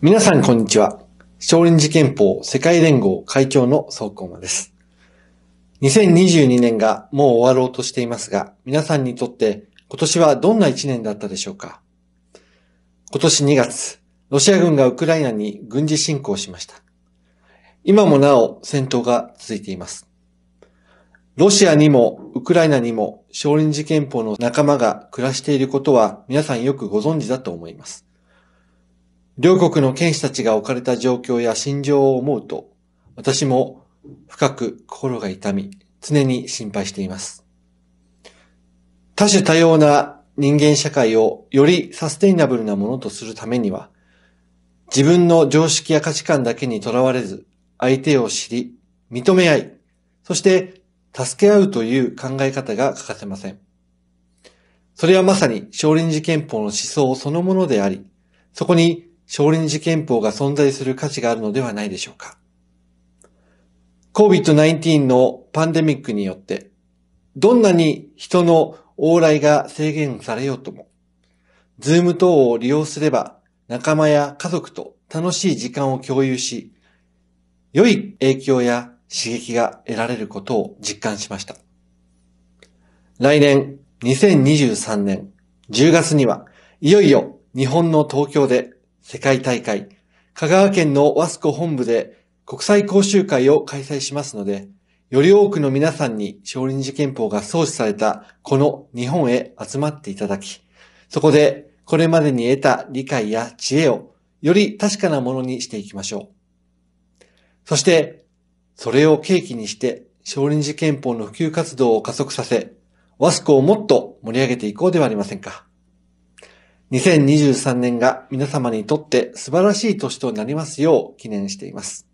皆さんこんにちは。少林寺憲法世界連合会長の総行馬です。2022年がもう終わろうとしていますが、皆さんにとって今年はどんな一年だったでしょうか今年2月、ロシア軍がウクライナに軍事侵攻しました。今もなお戦闘が続いています。ロシアにもウクライナにも少林寺憲法の仲間が暮らしていることは皆さんよくご存知だと思います。両国の剣士たちが置かれた状況や心情を思うと、私も深く心が痛み、常に心配しています。多種多様な人間社会をよりサステイナブルなものとするためには、自分の常識や価値観だけにとらわれず、相手を知り、認め合い、そして助け合うという考え方が欠かせません。それはまさに少林寺憲法の思想そのものであり、そこに少林寺憲法が存在する価値があるのではないでしょうか。COVID-19 のパンデミックによって、どんなに人の往来が制限されようとも、ズーム等を利用すれば仲間や家族と楽しい時間を共有し、良い影響や刺激が得られることを実感しました。来年2023年10月には、いよいよ日本の東京で世界大会、香川県のワスコ本部で国際講習会を開催しますので、より多くの皆さんに少林寺憲法が創始されたこの日本へ集まっていただき、そこでこれまでに得た理解や知恵をより確かなものにしていきましょう。そして、それを契機にして少林寺憲法の普及活動を加速させ、ワスコをもっと盛り上げていこうではありませんか。2023年が皆様にとって素晴らしい年となりますよう記念しています。